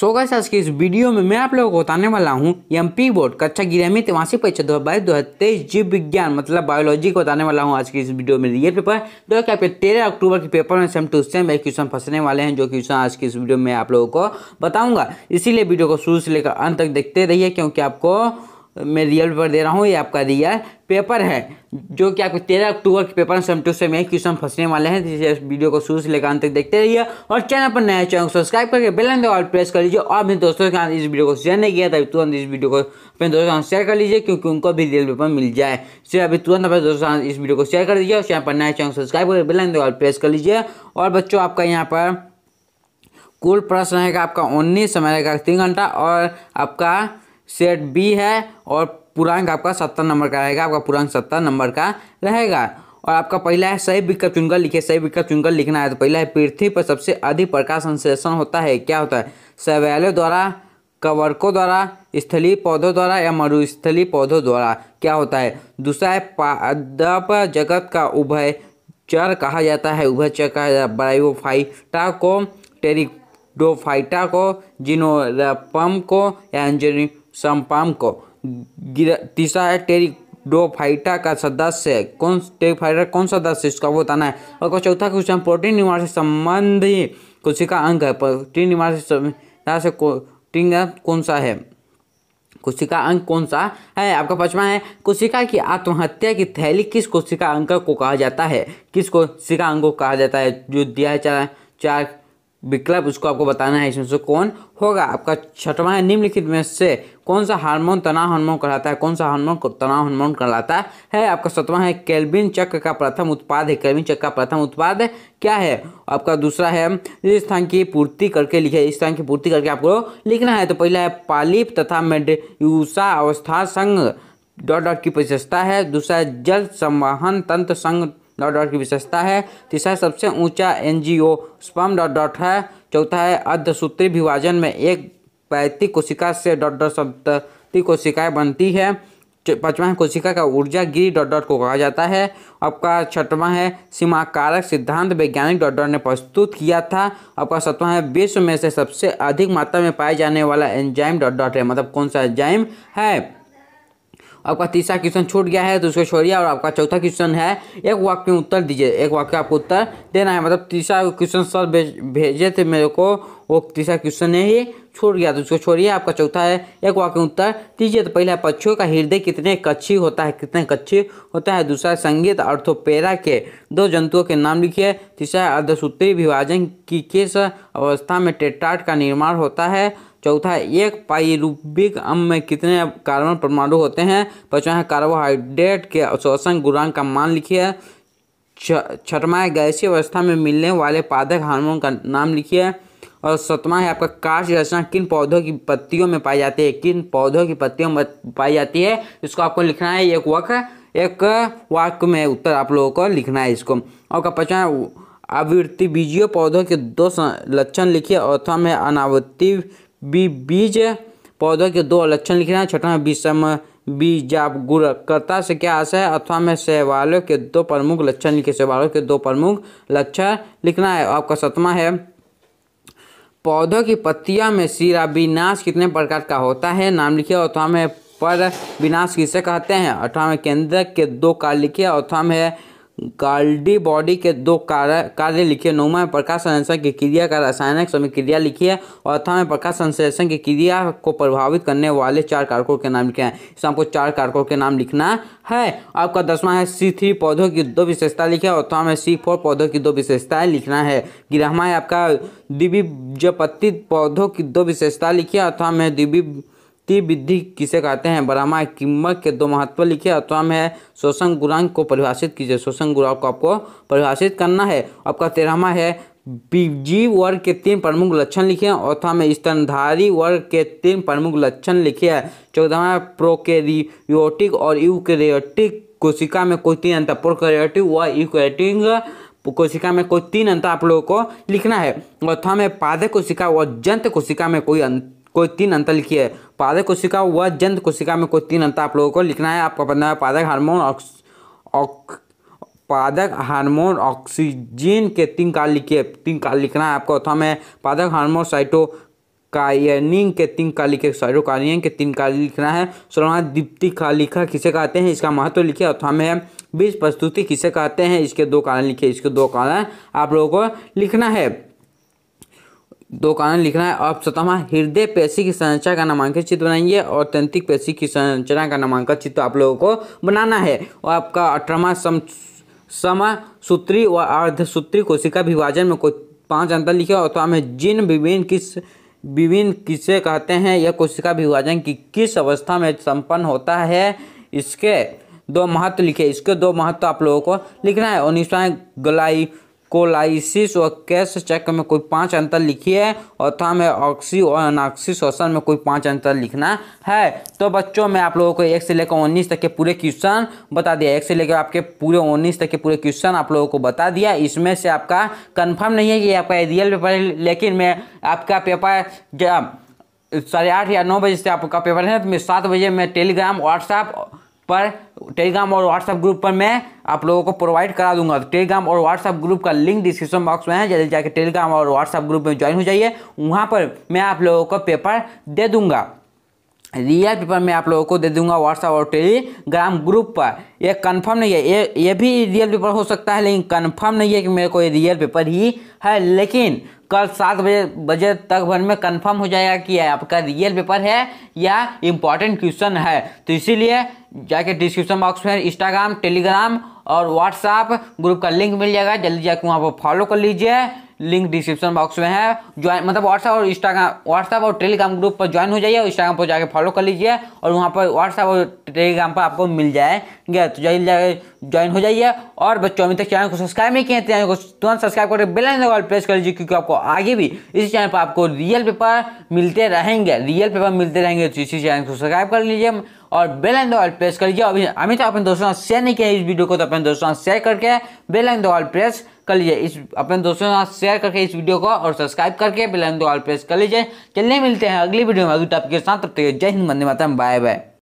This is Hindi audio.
सो गाइस आज की इस वीडियो में मैं आप लोगों को बताने वाला हूँ एम पी बोर्ड कक्षा ग्यारहवीं तिमासिक परीक्षा दो हज़ार बाईस दो हज़ार तेईस जीव विज्ञान मतलब बायोलॉजी को बताने वाला हूँ आज की इस वीडियो में ये पेपर जो कि आपके तेरह अक्टूबर के पेपर में सेम टू सेम एक क्वेश्चन फंसने वाले हैं जो क्वेश्चन आज की इस वीडियो में आप लोगों को बताऊँगा इसीलिए वीडियो को शुरू से लेकर अंत तक देखते रहिए क्योंकि आपको मैं रियल पेपर दे रहा हूँ ये आपका रियल पेपर है जो कि आपके तेरह अक्टूबर के पेपर सेम टू सेम एक क्वेश्चन फंसने वाले हैं इसलिए इस वीडियो को शुरू से लेकर अंत तक देखते रहिए और चैनल पर नया चैनल सब्सक्राइब करके बेल आइकन और प्रेस कर लीजिए और अपने दोस्तों के साथ इस वीडियो को शेयर नहीं किया था तुरंत इस वीडियो को अपने दोस्तों के साथ शेयर कर लीजिए क्योंकि उनको भी रियल पेपर मिल जाए इसलिए अभी तुरंत अपने दोस्तों के साथ इस वीडियो को शेयर कर दीजिए और चैनल पर नया चैनल सब्सक्राइब करके बेल आइकन और प्रेस कर लीजिए और बच्चों आपका यहाँ पर कुल प्रश्न रहेगा आपका उन्नीस समय रहेगा तीन घंटा और आपका सेट बी है और पूर्णांक आपका सत्तर नंबर का रहेगा आपका पूर्णांक सत्तर नंबर का रहेगा और आपका पहला है सही विकल्प चुनकर लिखे सही विकल्प चुनकर लिखना है तो पहला है पृथ्वी पर सबसे अधिक प्रकाश संश्लेषण होता है क्या होता है सवैलों द्वारा कवरकों द्वारा स्थलीय पौधों द्वारा या मरुस्थलीय पौधों द्वारा क्या होता है दूसरा है पादप जगत का उभय चर कहा जाता है उभय चर कहा जाता है ब्राइवोफाइटा को टेरिडोफाइटा को जिनोरपम को या एंजनी संपाम को तीसरा है टेरी डो फाइटा का सदस्य है कौन फाइटा कौन सदस्य इसका वो बताना है और चौथा क्वेश्चन प्रोटीन निर्माण से संबंधी कोशिका अंग है प्रोटीन निर्माण से प्रोटीन कौन सा है कोशिका अंग कौन सा है आपका पचवा है कोशिका की आत्महत्या की थैली किस कोशिका अंग को कहा जाता है किस कोशिका अंग को कहा जाता है जो दिया है चार चार विकल्प उसको आपको बताना है इसमें से कौन होगा आपका छठवां है निम्नलिखित में से कौन सा हार्मोन तनाव हार्मोन कहलाता है कौन सा हार्मोन तनाव हार्मोन कहलाता है आपका सतवा है केल्विन चक्र का प्रथम उत्पाद है केल्विन चक्र का प्रथम उत्पाद क्या है आपका दूसरा है इस स्थान की पूर्ति करके लिखे इस स्थान की पूर्ति करके आपको लिखना है तो पहला है पालिप तथा मेड्यूसा अवस्था संघ डॉट डॉट की विशेषता है दूसरा जल संवाहन तंत्र संघ डॉट डॉट की विशेषता है तीसरा सबसे ऊंचा एनजीओ स्पम डॉट डॉट है चौथा है अर्धसूत्री विभाजन में एक पैतिक कोशिका से डॉट डॉट सप्तती कोशिकाएं बनती है पाँचवा है कोशिका का ऊर्जा गिरी डॉट डॉट को कहा जाता है आपका छठवां है सीमाकारक सिद्धांत वैज्ञानिक डॉट डॉट ने प्रस्तुत किया था आपका सतवां है विश्व में से सबसे अधिक मात्रा में पाए जाने वाला एंजाइम डॉट डॉट है मतलब कौन सा एंजाइम है आपका तीसरा क्वेश्चन छूट गया है तो उसको छोड़िए और आपका चौथा क्वेश्चन है एक वाक्य में उत्तर दीजिए एक वाक्य आपको उत्तर देना है मतलब तीसरा क्वेश्चन सर भेजे थे मेरे को वो तीसरा क्वेश्चन है ये छोड़ गया तो उसको छोड़िए आपका चौथा है एक वाक्य उत्तर तीजिए तो पहला पक्षियों का हृदय कितने कच्छी होता है कितने कच्छी होता है दूसरा संगीत अर्थोपेरा के दो जंतुओं के नाम लिखिए तीसरा अर्धसूत्री विभाजन की किस अवस्था में टेटाट का निर्माण होता है चौथा एक पाइरूबिक अम में कितने कार्बन परमाणु होते हैं पचवा है कार्बोहाइड्रेट के अवशोषण गुणांक का मान लिखिए छठवा गैसीय अवस्था में मिलने वाले पादक हार्मोन का नाम लिखिए और सतमा है आपका काश रचना किन पौधों की पत्तियों में पाई जाती है किन पौधों की पत्तियों में पाई जाती है इसको आपको लिखना है एक वक एक वाक्य में उत्तर आप लोगों को लिखना है इसको और पचवा आवृत्ति बीजीय पौधों के दो लक्षण लिखिए अथवा में अनावृत्ति बीज पौधों के दो लक्षण लिखना है विषम में आप गुणकर्ता से क्या आशा है अथवा में शैवालों के दो प्रमुख लक्षण लिखे शैवालों के दो प्रमुख लक्षण लिखना है आपका सतमा है पौधों की पत्तियां में शीरा विनाश कितने प्रकार का होता है नाम लिखिए अथवा में पर विनाश किसे कहते हैं अथवा में केंद्र के दो काल लिखिए अथवा में गाल्डी बॉडी के दो कार्य कार्य लिखिए नौमा में प्रकाश संश्लेषण की क्रिया का रासायनिक क्रिया लिखिए और अथा में प्रकाश संश्लेषण की क्रिया को प्रभावित करने वाले चार कारकों के नाम लिखे हैं इसमें आपको चार कारकों के नाम लिखना है आपका दसवां है सी थ्री पौधों की दो विशेषता लिखे और अथा में सी फोर पौधों की दो विशेषताएं लिखना है ग्रहमा है आपका दिव्य पत्ती पौधों की दो विशेषता लिखिए अथा में दिव्य ती विधि किसे कहते हैं ब्रह्मा किम्बक के दो महत्व लिखे अथवा में शोषण गुणांक को परिभाषित कीजिए शोषण गुणांक को आपको परिभाषित करना है आपका तेरहवा है जीव वर्ग के तीन प्रमुख लक्षण लिखे हैं अथवा में स्तनधारी वर्ग के तीन प्रमुख लक्षण लिखे हैं चौदहवा प्रोकेरियोटिक और यूक्रियोटिक कोशिका में कोई तीन अंतर प्रोकेरियोटिक व यूकेरियोटिक कोशिका में कोई तीन अंतर आप लोगों को लिखना है अथवा में पादक कोशिका व जंत कोशिका में कोई अंतर कोई तीन अंतर लिखिए पादक कोशिका व जंत कोशिका में कोई तीन अंतर आप लोगों को लिखना है आपका पता है पादक हार्मोन पादक हार्मोन ऑक्सीजन के तीन काल लिखिए तीन काल लिखना है आपको अथवा में पादक हार्मोन साइटो कायनिंग के तीन काल लिखे साइटोकायनिंग के तीन काल लिखना है सोलह दीप्ति का लिखा किसे कहते हैं इसका महत्व लिखिए अथवा में बीज प्रस्तुति किसे कहते हैं इसके दो कारण लिखिए इसके दो कारण आप लोगों को लिखना है दो कारण लिखना है और सतमा हृदय पेशी की संरचना का नामांकित चित्र बनाइए और तंत्रिक पेशी की संरचना का नामांकित चित्र आप लोगों को बनाना है और आपका अठारहवा सम समा सूत्री व अर्धसूत्री कोशिका विभाजन में कोई पांच अंतर लिखे और तो हमें जिन विभिन्न किस विभिन्न किसे कहते हैं यह कोशिका विभाजन की किस अवस्था में संपन्न होता है इसके दो महत्व लिखे इसके दो महत्व आप लोगों को लिखना है उन्नीसवा ग्लाई कोलाइसिस और कैश चक्र में कोई पांच अंतर लिखी है और था में ऑक्सी और अनाक्सी शोषण में कोई पांच अंतर लिखना है तो बच्चों मैं आप लोगों को एक से लेकर उन्नीस तक के पूरे क्वेश्चन बता दिया एक से लेकर आपके पूरे उन्नीस तक के पूरे क्वेश्चन आप लोगों को बता दिया इसमें से आपका कन्फर्म नहीं है कि आपका रियल पेपर है लेकिन मैं आपका पेपर साढ़े आठ या नौ बजे से आपका पेपर है तो मैं सात बजे मैं टेलीग्राम व्हाट्सएप पर टेलीग्राम और व्हाट्सएप ग्रुप पर मैं आप लोगों को प्रोवाइड करा दूंगा तो टेलीग्राम और व्हाट्सएप ग्रुप का लिंक डिस्क्रिप्शन बॉक्स में है जल्दी जाकर टेलीग्राम और व्हाट्सएप ग्रुप में ज्वाइन हो जाइए वहाँ पर मैं आप लोगों को पेपर दे दूंगा रियल पेपर में आप लोगों को दे दूंगा व्हाट्सएप और टेलीग्राम ग्रुप पर यह कंफर्म नहीं है ये ये भी रियल पेपर हो सकता है लेकिन कंफर्म नहीं है कि मेरे को ये रियल पेपर ही है लेकिन कल सात बजे बजे तक भर में कंफर्म हो जाएगा कि आपका रियल पेपर है या इम्पॉर्टेंट क्वेश्चन है तो इसीलिए जाके डिस्क्रिप्शन बॉक्स में इंस्टाग्राम टेलीग्राम और व्हाट्सएप ग्रुप का लिंक मिल जाएगा जल्दी जाके वहाँ पर फॉलो कर लीजिए लिंक डिस्क्रिप्शन बॉक्स में है ज्वाइन मतलब व्हाट्सएप और इंस्टाग्राम व्हाट्सएप और टेलीग्राम ग्रुप पर ज्वाइन हो जाइए और इंस्टाग्राम पर जाकर फॉलो कर लीजिए और वहाँ पर व्हाट्सएप और टेलीग्राम पर आपको मिल जाएगा तो जल्दी ज्वाइन हो जाइए और बच्चों अभी तक चैनल को सब्सक्राइब नहीं किए चैनल तो को तुरंत सब्सक्राइब करके बेलाइन दबाव प्रेस कर लीजिए क्योंकि आपको आगे भी इसी चैनल पर आपको रियल पेपर मिलते रहेंगे रियल पेपर मिलते रहेंगे तो इसी चैनल को सब्सक्राइब कर लीजिए और बेल एंड ऑल प्रेस करिए अभी अभी तो अपने दोस्तों साथ शेयर नहीं किया इस वीडियो को तो अपने दोस्तों साथ शेयर करके बेल एंड ऑल प्रेस कर लीजिए इस अपने दोस्तों साथ शेयर करके इस वीडियो को और सब्सक्राइब करके बेल एंड ऑल प्रेस कर लीजिए चलिए मिलते हैं अगली वीडियो में अगली टॉपिक के साथ तब तक जय हिंद मंदिर माता बाय बाय